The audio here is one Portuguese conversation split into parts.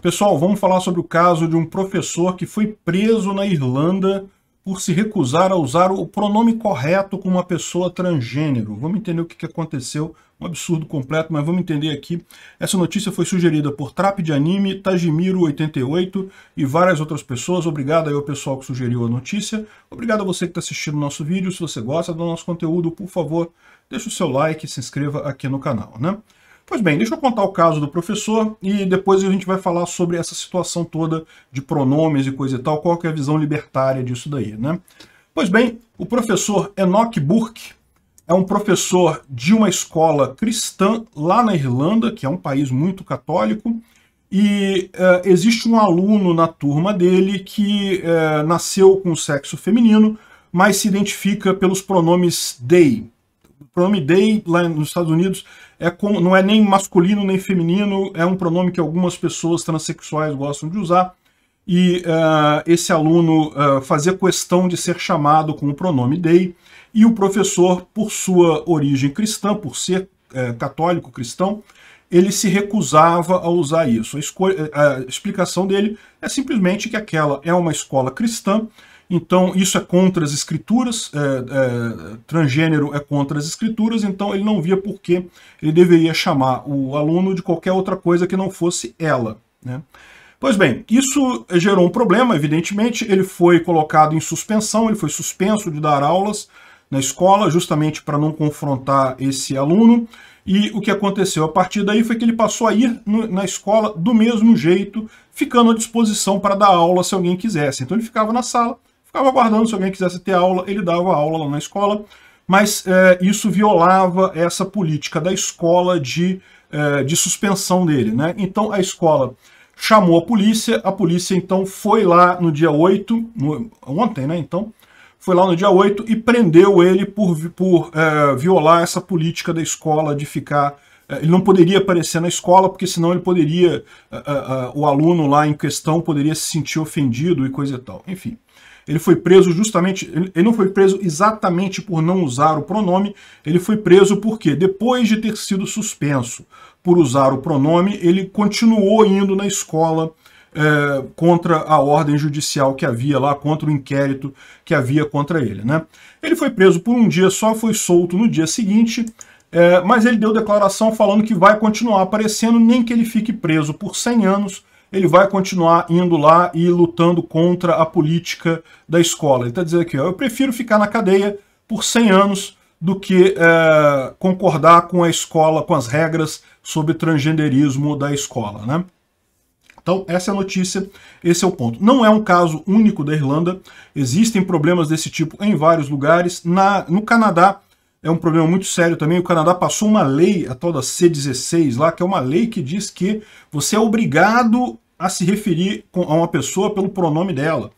Pessoal, vamos falar sobre o caso de um professor que foi preso na Irlanda por se recusar a usar o pronome correto com uma pessoa transgênero. Vamos entender o que aconteceu, um absurdo completo, mas vamos entender aqui. Essa notícia foi sugerida por Trap de Anime, Tajimiro88 e várias outras pessoas. Obrigado aí ao pessoal que sugeriu a notícia. Obrigado a você que está assistindo o nosso vídeo. Se você gosta do nosso conteúdo, por favor, deixe o seu like e se inscreva aqui no canal, né? Pois bem, deixa eu contar o caso do professor e depois a gente vai falar sobre essa situação toda de pronomes e coisa e tal, qual que é a visão libertária disso daí, né? Pois bem, o professor Enoch Burke é um professor de uma escola cristã lá na Irlanda, que é um país muito católico, e eh, existe um aluno na turma dele que eh, nasceu com sexo feminino, mas se identifica pelos pronomes they, pronome they lá nos Estados Unidos é não é nem masculino nem feminino, é um pronome que algumas pessoas transexuais gostam de usar. E uh, esse aluno uh, fazia questão de ser chamado com o pronome they, e o professor, por sua origem cristã, por ser uh, católico cristão, ele se recusava a usar isso. A, a explicação dele é simplesmente que aquela é uma escola cristã então, isso é contra as escrituras, é, é, transgênero é contra as escrituras, então ele não via por que ele deveria chamar o aluno de qualquer outra coisa que não fosse ela. Né? Pois bem, isso gerou um problema, evidentemente, ele foi colocado em suspensão, ele foi suspenso de dar aulas na escola, justamente para não confrontar esse aluno, e o que aconteceu a partir daí foi que ele passou a ir no, na escola do mesmo jeito, ficando à disposição para dar aula se alguém quisesse. Então ele ficava na sala, ficava aguardando se alguém quisesse ter aula, ele dava aula lá na escola, mas é, isso violava essa política da escola de, é, de suspensão dele. Né? Então a escola chamou a polícia, a polícia então foi lá no dia 8, no, ontem, né, então, foi lá no dia 8 e prendeu ele por, por é, violar essa política da escola de ficar... Ele não poderia aparecer na escola, porque senão ele poderia, o aluno lá em questão poderia se sentir ofendido e coisa e tal. Enfim. Ele foi preso justamente, ele não foi preso exatamente por não usar o pronome, ele foi preso porque depois de ter sido suspenso por usar o pronome, ele continuou indo na escola é, contra a ordem judicial que havia lá, contra o inquérito que havia contra ele. Né? Ele foi preso por um dia só, foi solto no dia seguinte, é, mas ele deu declaração falando que vai continuar aparecendo, nem que ele fique preso por 100 anos, ele vai continuar indo lá e lutando contra a política da escola. Ele está dizendo aqui, ó, eu prefiro ficar na cadeia por 100 anos do que é, concordar com a escola, com as regras sobre transgenderismo da escola. Né? Então, essa é a notícia, esse é o ponto. Não é um caso único da Irlanda, existem problemas desse tipo em vários lugares. Na, no Canadá, é um problema muito sério também. O Canadá passou uma lei, a tal da C16 lá, que é uma lei que diz que você é obrigado a se referir a uma pessoa pelo pronome dela.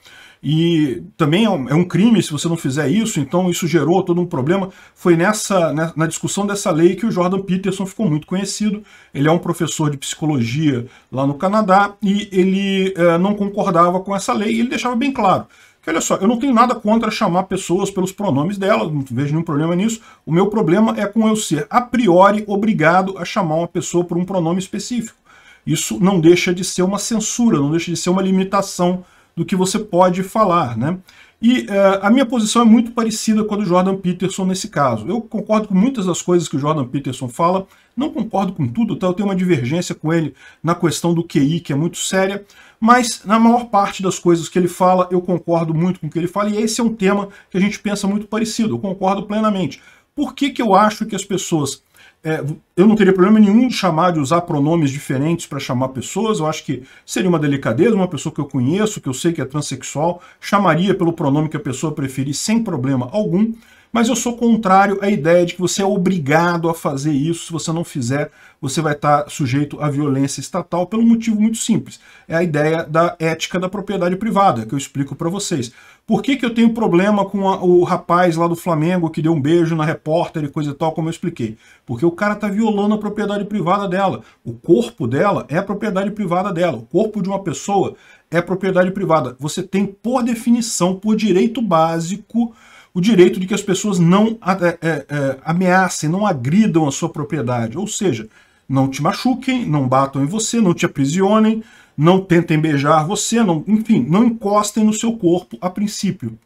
E também é, é um crime se você não fizer isso, então isso gerou todo um problema. Foi nessa né, na discussão dessa lei que o Jordan Peterson ficou muito conhecido. Ele é um professor de psicologia lá no Canadá e ele eh, não concordava com essa lei e ele deixava bem claro. Que olha só, eu não tenho nada contra chamar pessoas pelos pronomes dela, não vejo nenhum problema nisso. O meu problema é com eu ser a priori obrigado a chamar uma pessoa por um pronome específico. Isso não deixa de ser uma censura, não deixa de ser uma limitação do que você pode falar, né? E uh, a minha posição é muito parecida com a do Jordan Peterson nesse caso. Eu concordo com muitas das coisas que o Jordan Peterson fala, não concordo com tudo, tá? eu tenho uma divergência com ele na questão do QI, que é muito séria, mas na maior parte das coisas que ele fala, eu concordo muito com o que ele fala, e esse é um tema que a gente pensa muito parecido, eu concordo plenamente. Por que, que eu acho que as pessoas é, eu não teria problema nenhum de chamar, de usar pronomes diferentes para chamar pessoas. Eu acho que seria uma delicadeza, uma pessoa que eu conheço, que eu sei que é transexual, chamaria pelo pronome que a pessoa preferir sem problema algum. Mas eu sou contrário à ideia de que você é obrigado a fazer isso. Se você não fizer, você vai estar sujeito à violência estatal pelo motivo muito simples. É a ideia da ética da propriedade privada, que eu explico para vocês. Por que, que eu tenho problema com a, o rapaz lá do Flamengo que deu um beijo na repórter e coisa e tal, como eu expliquei? Porque o cara está violando a propriedade privada dela. O corpo dela é a propriedade privada dela. O corpo de uma pessoa é propriedade privada. Você tem, por definição, por direito básico, o direito de que as pessoas não é, é, é, ameacem, não agridam a sua propriedade. Ou seja, não te machuquem, não batam em você, não te aprisionem, não tentem beijar você, não, enfim, não encostem no seu corpo a princípio.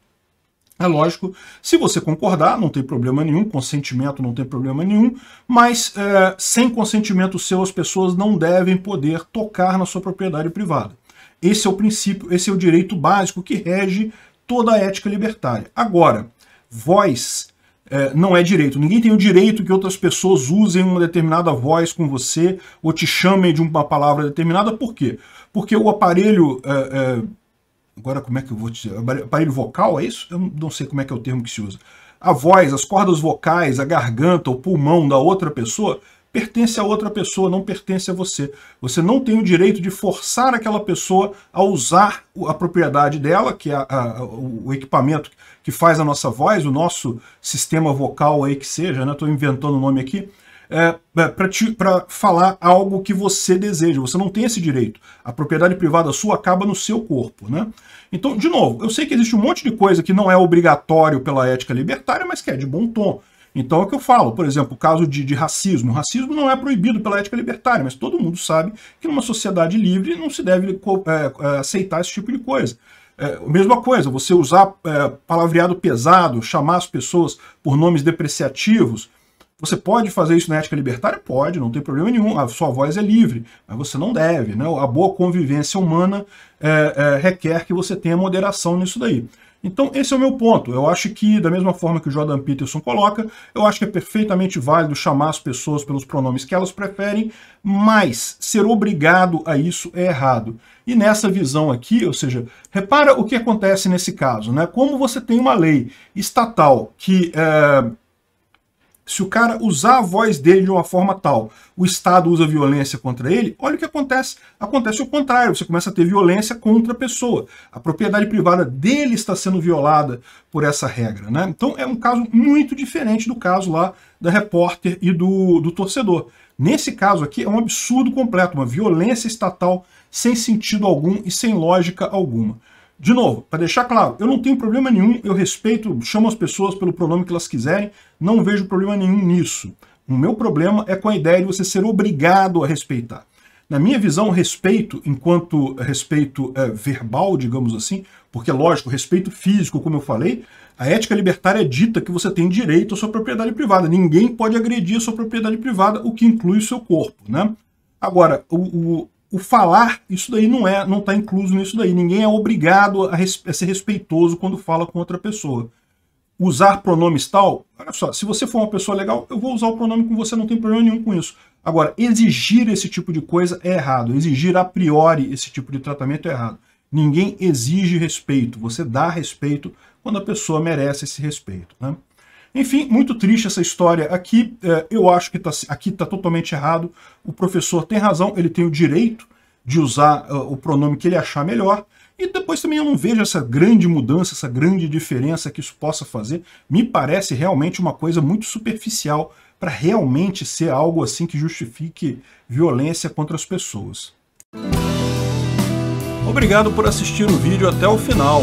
É lógico, se você concordar, não tem problema nenhum, consentimento não tem problema nenhum, mas é, sem consentimento seu, as pessoas não devem poder tocar na sua propriedade privada. Esse é o princípio, esse é o direito básico que rege toda a ética libertária. Agora, voz é, não é direito. Ninguém tem o direito que outras pessoas usem uma determinada voz com você ou te chamem de uma palavra determinada. Por quê? Porque o aparelho. É, é, agora, como é que eu vou te dizer? Aparelho vocal, é isso? Eu não sei como é que é o termo que se usa. A voz, as cordas vocais, a garganta, o pulmão da outra pessoa pertence a outra pessoa, não pertence a você. Você não tem o direito de forçar aquela pessoa a usar a propriedade dela, que é a, a, o equipamento que faz a nossa voz, o nosso sistema vocal aí que seja, né? Estou inventando o nome aqui. É, é para falar algo que você deseja. Você não tem esse direito. A propriedade privada sua acaba no seu corpo. Né? Então, de novo, eu sei que existe um monte de coisa que não é obrigatório pela ética libertária, mas que é de bom tom. Então é o que eu falo, por exemplo, o caso de, de racismo. O racismo não é proibido pela ética libertária, mas todo mundo sabe que numa sociedade livre não se deve é, é, aceitar esse tipo de coisa. É, mesma coisa, você usar é, palavreado pesado, chamar as pessoas por nomes depreciativos. Você pode fazer isso na ética libertária? Pode, não tem problema nenhum, a sua voz é livre, mas você não deve. Né? A boa convivência humana é, é requer que você tenha moderação nisso daí. Então, esse é o meu ponto. Eu acho que, da mesma forma que o Jordan Peterson coloca, eu acho que é perfeitamente válido chamar as pessoas pelos pronomes que elas preferem, mas ser obrigado a isso é errado. E nessa visão aqui, ou seja, repara o que acontece nesse caso, né? Como você tem uma lei estatal que. É se o cara usar a voz dele de uma forma tal, o Estado usa violência contra ele, olha o que acontece. Acontece o contrário, você começa a ter violência contra a pessoa. A propriedade privada dele está sendo violada por essa regra. Né? Então é um caso muito diferente do caso lá da repórter e do, do torcedor. Nesse caso aqui é um absurdo completo, uma violência estatal sem sentido algum e sem lógica alguma. De novo, para deixar claro, eu não tenho problema nenhum, eu respeito, chamo as pessoas pelo pronome que elas quiserem, não vejo problema nenhum nisso. O meu problema é com a ideia de você ser obrigado a respeitar. Na minha visão, respeito, enquanto respeito é, verbal, digamos assim, porque, lógico, respeito físico, como eu falei, a ética libertária é dita que você tem direito à sua propriedade privada. Ninguém pode agredir a sua propriedade privada, o que inclui o seu corpo. Né? Agora, o, o, o falar, isso daí não é, não está incluso nisso daí. Ninguém é obrigado a, res, a, ser respeitoso quando fala com outra pessoa. Usar pronomes tal, olha só, se você for uma pessoa legal, eu vou usar o pronome com você, não tem problema nenhum com isso. Agora, exigir esse tipo de coisa é errado. Exigir a priori esse tipo de tratamento é errado. Ninguém exige respeito, você dá respeito quando a pessoa merece esse respeito. Né? Enfim, muito triste essa história aqui. É, eu acho que tá, aqui está totalmente errado. O professor tem razão, ele tem o direito de usar é, o pronome que ele achar melhor. E depois também eu não vejo essa grande mudança, essa grande diferença que isso possa fazer. Me parece realmente uma coisa muito superficial para realmente ser algo assim que justifique violência contra as pessoas. Obrigado por assistir o vídeo até o final.